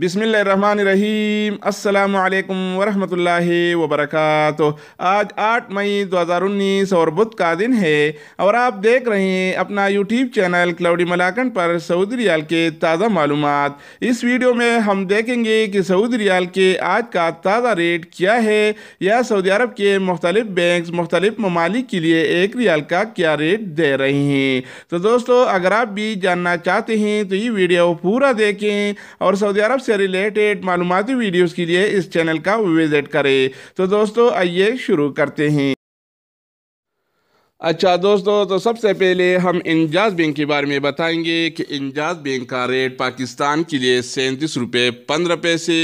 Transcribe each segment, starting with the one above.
بسم اللہ الرحمن الرحیم السلام علیکم ورحمۃ اللہ وبرکاتہ آج آٹھ مئی دو ہزار انیس اور بدھ کا دن ہے اور آپ دیکھ رہے ہیں اپنا یوٹیوب چینل کلاؤڈی ملاکن پر سعودی ریال کے تازہ معلومات اس ویڈیو میں ہم دیکھیں گے کہ سعودی ریال کے آج کا تازہ ریٹ کیا ہے یا سعودی عرب کے مختلف بینکس مختلف ممالک کے لیے ایک ریال کا کیا ریٹ دے رہے ہیں تو دوستو اگر آپ بھی جاننا چاہتے ہیں تو یہ ویڈیو پورا دیکھیں اور سعودی عرب سے ریلیٹڈ معلوماتی ویڈیوز کے لیے اس چینل کا وزٹ کریں تو دوستو آئیے شروع کرتے ہیں اچھا دوستو تو سب سے پہلے ہم انجاز بینک کے بارے میں بتائیں گے کہ انجاز بینک کا ریٹ پاکستان کے لیے سینتیس روپے پندرہ پیسے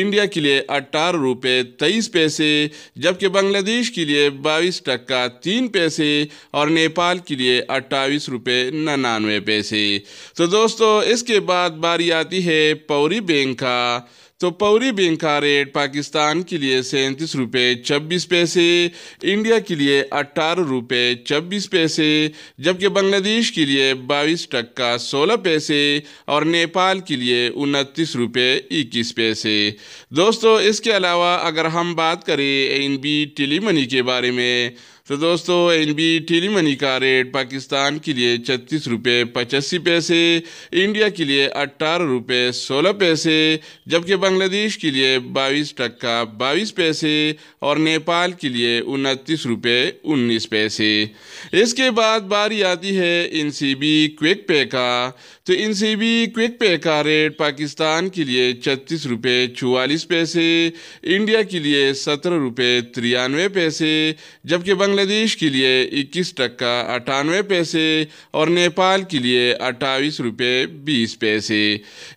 انڈیا کے لیے اٹھارہ روپے تیئیس پیسے جبکہ بنگلہ دیش کے لیے بائیس ٹکا تین پیسے اور نیپال کے لیے اٹھائیس روپے ننانوے پیسے تو دوستو اس کے بعد باری آتی ہے پوری بینک کا تو پوری بینک کا ریٹ پاکستان کے لیے سینتیس روپے چھبیس پیسے انڈیا کے لیے اٹھارہ روپے چھبیس پیسے جبکہ بنگلہ دیش کے لیے بائیس ٹکا سولہ پیسے اور نیپال کے لیے انتیس روپے اکیس پیسے دوستو اس کے علاوہ اگر ہم بات کریں این بی ٹیلی منی کے بارے میں تو دوستو این بی ٹیلی منی کا ریٹ پاکستان کے لیے چھتیس روپے پچاسی پیسے انڈیا کے لیے اٹھارہ روپے سولہ پیسے جبکہ بنگلہ دیش کے لیے بائیس ٹکا بائیس پیسے اور نیپال کے لیے انتیس روپے انیس پیسے اس کے بعد باری آتی ہے این سی بی کوک پے کا تو ان سے بھی کوئک پے کا ریٹ پاکستان کے لیے چھتیس روپے چوالیس پیسے انڈیا کے لیے سترہ روپے تریانوے پیسے جبکہ بنگلہ دیش کے لیے اکیس ٹکا اٹھانوے پیسے اور نیپال کے لیے اٹھائیس روپے بیس پیسے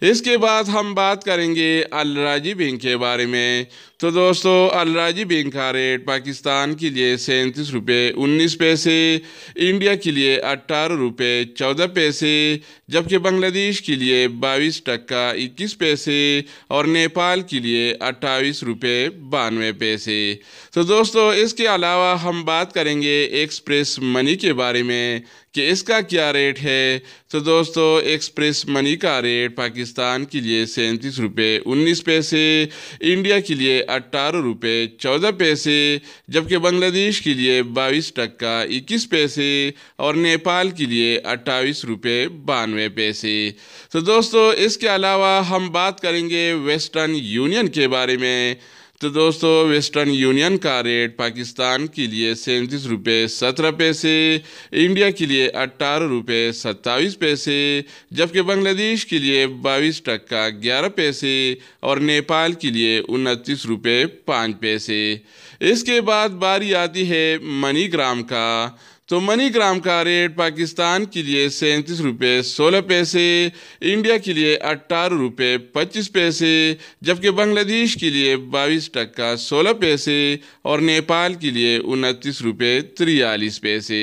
اس کے بعد ہم بات کریں گے الراجی بینک کے بارے میں تو دوستو الراجی بینک کا ریٹ پاکستان کے لیے سینتیس روپے انیس پیسے انڈیا کے لیے اٹھارہ روپے چودہ پیسے جبکہ بنگلہ دیش کے لیے بائیس ٹکا اکیس پیسے اور نیپال کے لیے اٹھائیس روپے بانوے پیسے تو دوستو اس کے علاوہ ہم بات کریں گے ایکسپریس منی کے بارے میں کہ اس کا کیا ریٹ ہے تو دوستو ایکسپریس منی کا ریٹ پاکستان کے لیے سینتیس روپے انیس پیسے انڈیا کے لیے اٹھارہ روپے چودہ پیسے جبکہ بنگلہ دیش کے لیے بائیس ٹکا اکیس پیسے اور نیپال کے لیے اٹھائیس روپے بانوے پیسے تو دوستو اس کے علاوہ ہم بات کریں گے ویسٹرن یونین کے بارے میں تو دوستو ویسٹرن یونین کا ریٹ پاکستان کے لیے سینتیس روپے سترہ پیسے انڈیا کے لیے اٹھارہ روپے ستائیس پیسے جبکہ بنگلہ دیش کے لیے بائیس ٹکا گیارہ پیسے اور نیپال کے لیے انتیس روپے پانچ پیسے اس کے بعد باری آتی ہے منی گرام کا تو منی گرام کا ریٹ پاکستان کے لیے سینتیس روپے سولہ پیسے انڈیا کے لیے اٹھارہ روپے پچیس پیسے جبکہ بنگلہ دیش کے لیے بائیس ٹکا سولہ پیسے اور نیپال کے لیے انتیس روپے تریالیس پیسے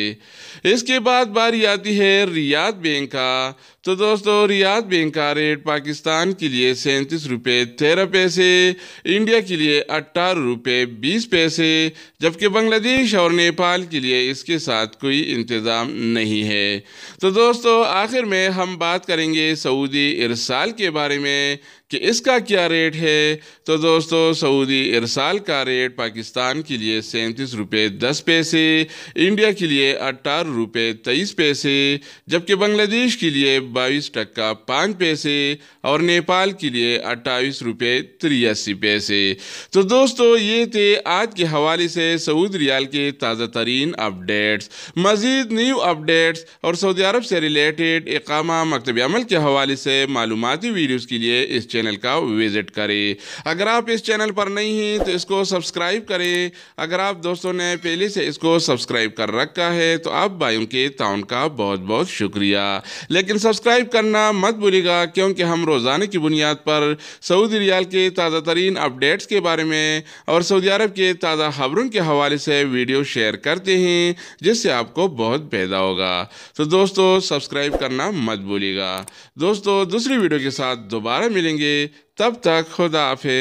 اس کے بعد باری آتی ہے ریاض بینک کا تو دوستو ریاض بینک کا ریٹ پاکستان کے لیے سینتیس روپے تیرہ پیسے انڈیا کے لیے اٹھارہ روپے بیس پیسے جبکہ بنگلہ دیش اور نیپال کے لیے اس کے ساتھ کوئی انتظام نہیں ہے تو دوستو آخر میں ہم بات کریں گے سعودی ارسال کے بارے میں کہ اس کا کیا ریٹ ہے تو دوستو سعودی ارسال کا ریٹ پاکستان کے لیے سینتیس روپے دس پیسے انڈیا کے لیے اٹھارہ روپے تیئیس پیسے جبکہ بنگلہ دیش کے لیے بائیس ٹکا پانچ پیسے اور نیپال کے لیے اٹھائیس روپے تریاسی پیسے تو دوستو یہ تھے آج کے حوالے سے سعودی ریال کے تازہ ترین اپڈیٹس مزید نیو اپڈیٹس اور سعودی عرب سے ریلیٹڈ اقامہ مکتب عمل کے حوالے سے معلوماتی ویڈیوز کے لیے اس چینل چینل کا وزٹ کریں اگر آپ اس چینل پر نہیں ہیں تو اس کو سبسکرائب کریں اگر آپ دوستوں نے پہلے سے اس کو سبسکرائب کر رکھا ہے تو آپ بائیوں کے تعاون کا بہت بہت شکریہ لیکن سبسکرائب کرنا مت بھولے گا کیونکہ ہم روزانہ کی بنیاد پر سعودی ریال کے تازہ ترین اپڈیٹس کے بارے میں اور سعودی عرب کے تازہ خبروں کے حوالے سے ویڈیو شیئر کرتے ہیں جس سے آپ کو بہت پیدا ہوگا تو دوستو سبسکرائب کرنا مت بھولے گا دوستو دوسری ویڈیو کے ساتھ دوبارہ ملیں گے Tabtak Hodafid.